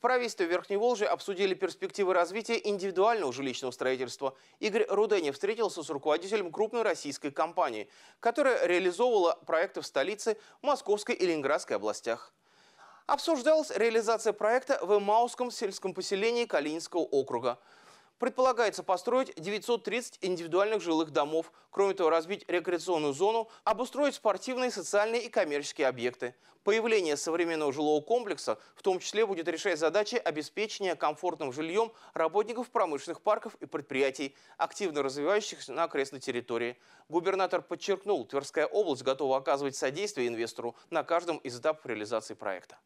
В правительстве Верхней Волжи обсудили перспективы развития индивидуального жилищного строительства. Игорь Руденя встретился с руководителем крупной российской компании, которая реализовывала проекты в столице, Московской и Ленинградской областях. Обсуждалась реализация проекта в Эмауском сельском поселении Калининского округа – Предполагается построить 930 индивидуальных жилых домов, кроме того разбить рекреационную зону, обустроить спортивные, социальные и коммерческие объекты. Появление современного жилого комплекса в том числе будет решать задачи обеспечения комфортным жильем работников промышленных парков и предприятий, активно развивающихся на окрестной территории. Губернатор подчеркнул, Тверская область готова оказывать содействие инвестору на каждом из этапов реализации проекта.